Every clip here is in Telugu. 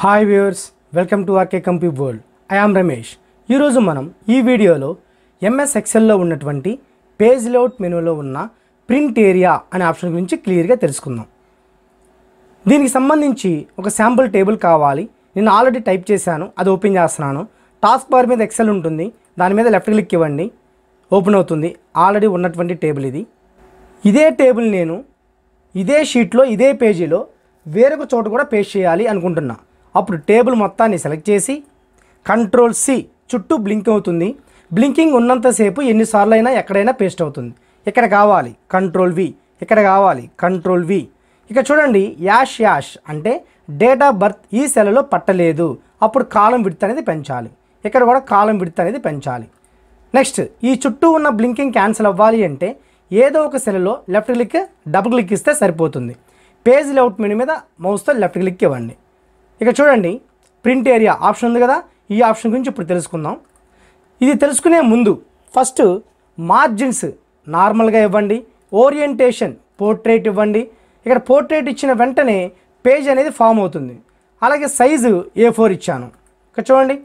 hi viewers welcome to RK compy world I am Ramesh ఈరోజు మనం ఈ వీడియోలో ఎంఎస్ ఎక్సెల్లో ఉన్నటువంటి పేజ్ లేఅవుట్ మెనూలో ఉన్న ప్రింట్ ఏరియా అనే ఆప్షన్ గురించి క్లియర్గా తెలుసుకుందాం దీనికి సంబంధించి ఒక శాంపుల్ టేబుల్ కావాలి నేను ఆల్రెడీ టైప్ చేశాను అది ఓపెన్ చేస్తున్నాను టాస్క్ బార్ మీద ఎక్సెల్ ఉంటుంది దాని మీద లెఫ్ట్ క్లిక్ ఇవ్వండి ఓపెన్ అవుతుంది ఆల్రెడీ ఉన్నటువంటి టేబుల్ ఇది ఇదే టేబుల్ నేను ఇదే షీట్లో ఇదే పేజీలో వేరొక చోట కూడా పేస్ట్ చేయాలి అనుకుంటున్నా అప్పుడు టేబుల్ మొత్తాన్ని సెలెక్ట్ చేసి కంట్రోల్ సి చుట్టూ బ్లింక్ అవుతుంది బ్లింకింగ్ ఉన్నంతసేపు ఎన్నిసార్లు అయినా ఎక్కడైనా పేస్ట్ అవుతుంది ఇక్కడ కావాలి కంట్రోల్ వి ఇక్కడ కావాలి కంట్రోల్ వి ఇక చూడండి యాష్ యాష్ అంటే డేట్ ఆఫ్ బర్త్ ఈ సెలలో పట్టలేదు అప్పుడు కాలం విడత అనేది పెంచాలి ఇక్కడ కూడా కాలం విడత అనేది పెంచాలి నెక్స్ట్ ఈ చుట్టూ ఉన్న బ్లింకింగ్ క్యాన్సిల్ అవ్వాలి అంటే ఏదో ఒక సెలలో లెఫ్ట్ క్లిక్ డబుల్ క్లిక్ ఇస్తే సరిపోతుంది పేజ్ లేఅవుట్ మెను మీద మౌస్తో లెఫ్ట్ క్లిక్ ఇవ్వండి ఇక చూడండి ప్రింట్ ఏరియా ఆప్షన్ ఉంది కదా ఈ ఆప్షన్ గురించి ఇప్పుడు తెలుసుకుందాం ఇది తెలుసుకునే ముందు ఫస్ట్ మార్జిన్స్ నార్మల్గా ఇవ్వండి ఓరియంటేషన్ పోర్ట్రేట్ ఇవ్వండి ఇక్కడ పోర్ట్రేట్ ఇచ్చిన వెంటనే పేజ్ అనేది ఫామ్ అవుతుంది అలాగే సైజు ఏ ఫోర్ ఇచ్చాను ఇక చూడండి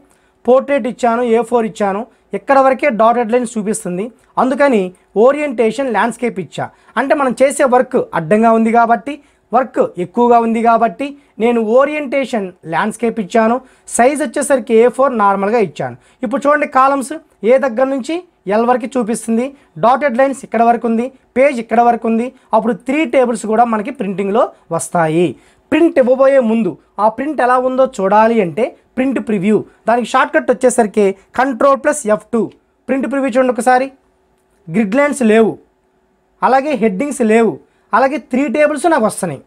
పోర్ట్రేట్ ఇచ్చాను ఏ ఫోర్ ఇచ్చాను ఎక్కడ వరకే డాటెడ్ లైన్ చూపిస్తుంది అందుకని ఓరియంటేషన్ ల్యాండ్స్కేప్ ఇచ్చా అంటే మనం చేసే వర్క్ అడ్డంగా ఉంది కాబట్టి వర్క్ ఎక్కువగా ఉంది కాబట్టి నేను ఓరియంటేషన్ ల్యాండ్స్కేప్ ఇచ్చాను సైజ్ వచ్చేసరికి ఏ ఫోర్ నార్మల్గా ఇచ్చాను ఇప్పుడు చూడండి కాలమ్స్ ఏ దగ్గర నుంచి ఎల్ వరకు చూపిస్తుంది డాటెడ్ లైన్స్ ఇక్కడ వరకు ఉంది పేజ్ ఇక్కడ వరకు ఉంది అప్పుడు త్రీ టేబుల్స్ కూడా మనకి ప్రింటింగ్లో వస్తాయి ప్రింట్ ఇవ్వబోయే ముందు ఆ ప్రింట్ ఎలా ఉందో చూడాలి అంటే ప్రింట్ ప్రివ్యూ దానికి షార్ట్కట్ వచ్చేసరికి control plus F two print preview చూడండి ఒకసారి గ్రిడ్ లైన్స్ లేవు అలాగే హెడ్డింగ్స్ లేవు అలాగే త్రీ టేబుల్స్ నాకు వస్తున్నాయి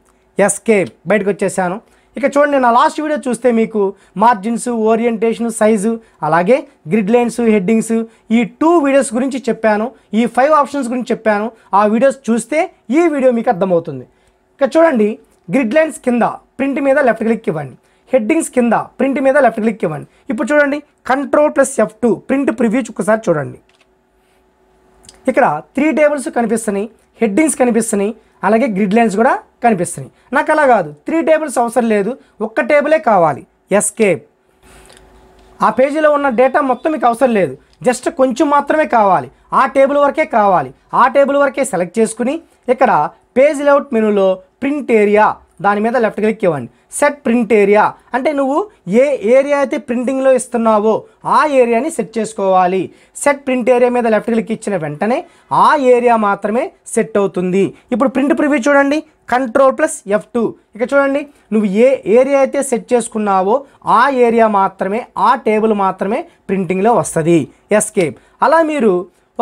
ఎస్కే బయటకు వచ్చేసాను ఇక చూడండి నా లాస్ట్ వీడియో చూస్తే మీకు మార్జిన్స్ ఓరియంటేషన్ సైజు అలాగే గ్రిడ్ లైన్స్ హెడ్డింగ్స్ ఈ టూ వీడియోస్ గురించి చెప్పాను ఈ ఫైవ్ ఆప్షన్స్ గురించి చెప్పాను ఆ వీడియోస్ చూస్తే ఈ వీడియో మీకు అర్థమవుతుంది ఇక చూడండి గ్రిడ్ లైన్స్ కింద ప్రింట్ మీద లెఫ్ట్ క్లిక్ ఇవ్వండి హెడ్డింగ్స్ కింద ప్రింట్ మీద లెఫ్ట్ క్లిక్ ఇవ్వండి ఇప్పుడు చూడండి control plus F two print preview ఒక్కసారి చూడండి ఇక్కడ త్రీ టేబుల్స్ కనిపిస్తున్నాయి హెడ్డింగ్స్ కనిపిస్తున్నాయి అలాగే గ్రిడ్ లైన్స్ కూడా కనిపిస్తున్నాయి నాకు అలా కాదు త్రీ టేబుల్స్ అవసరం లేదు ఒక్క టేబులే కావాలి ఎస్కేప్ ఆ పేజీలో ఉన్న డేటా మొత్తం మీకు అవసరం లేదు జస్ట్ కొంచెం మాత్రమే కావాలి ఆ టేబుల్ వరకే కావాలి ఆ టేబుల్ వరకే సెలెక్ట్ చేసుకుని ఇక్కడ పేజ్ లేఅవుట్ మెనూలో ప్రింట్ ఏరియా దాని మీద లెఫ్ట్ క్లిక్ ఇవ్వండి సెట్ ప్రింట్ ఏరియా అంటే నువ్వు ఏ ఏరియా అయితే ప్రింటింగ్లో ఇస్తున్నావో ఆ ఏరియాని సెట్ చేసుకోవాలి సెట్ ప్రింట్ ఏరియా మీద లెఫ్ట్ క్లిక్ ఇచ్చిన వెంటనే ఆ ఏరియా మాత్రమే సెట్ అవుతుంది ఇప్పుడు ప్రింట్ ప్రివ్యూ చూడండి కంట్రోల్ ప్లస్ ఎఫ్ టూ ఇక చూడండి నువ్వు ఏ ఏరియా అయితే సెట్ చేసుకున్నావో ఆ ఏరియా మాత్రమే ఆ టేబుల్ మాత్రమే ప్రింటింగ్లో వస్తుంది ఎస్కేప్ అలా మీరు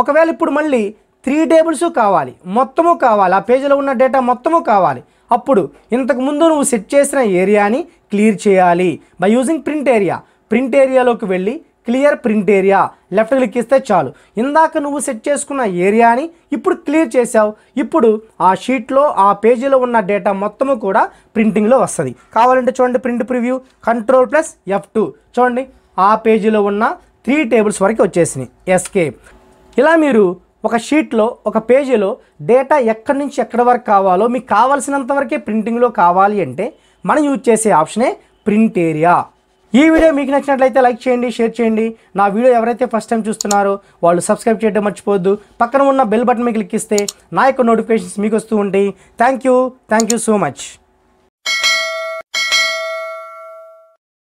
ఒకవేళ ఇప్పుడు మళ్ళీ త్రీ టేబుల్స్ కావాలి మొత్తము కావాలి ఆ పేజీలో ఉన్న డేటా మొత్తము కావాలి అప్పుడు ఇంతకుముందు నువ్వు సెట్ చేసిన ఏరియాని క్లియర్ చేయాలి by using print area print ఏరియాలోకి వెళ్ళి clear print area left click ఇస్తే చాలు ఇందాక నువ్వు సెట్ చేసుకున్న ఏరియాని ఇప్పుడు క్లియర్ చేసావు ఇప్పుడు ఆ షీట్లో ఆ పేజీలో ఉన్న డేటా మొత్తము కూడా ప్రింటింగ్లో వస్తుంది కావాలంటే చూడండి print preview control plus F two చూడండి ఆ పేజీలో ఉన్న త్రీ టేబుల్స్ వరకు వచ్చేసినాయి ఎస్కే ఇలా మీరు ఒక షీట్లో ఒక పేజీలో డేటా ఎక్కడి నుంచి ఎక్కడి వరకు కావాలో మీకు కావాల్సినంత వరకే ప్రింటింగ్లో కావాలి అంటే మనం యూజ్ చేసే ఆప్షనే ప్రింట్ ఏరియా ఈ వీడియో మీకు నచ్చినట్లయితే లైక్ చేయండి షేర్ చేయండి నా వీడియో ఎవరైతే ఫస్ట్ టైం చూస్తున్నారో వాళ్ళు సబ్స్క్రైబ్ చేయడం మర్చిపోవద్దు పక్కన ఉన్న బెల్ బటన్ మీకు క్లిక్ ఇస్తే నా యొక్క నోటిఫికేషన్స్ మీకు వస్తూ ఉంటాయి thank you thank you so much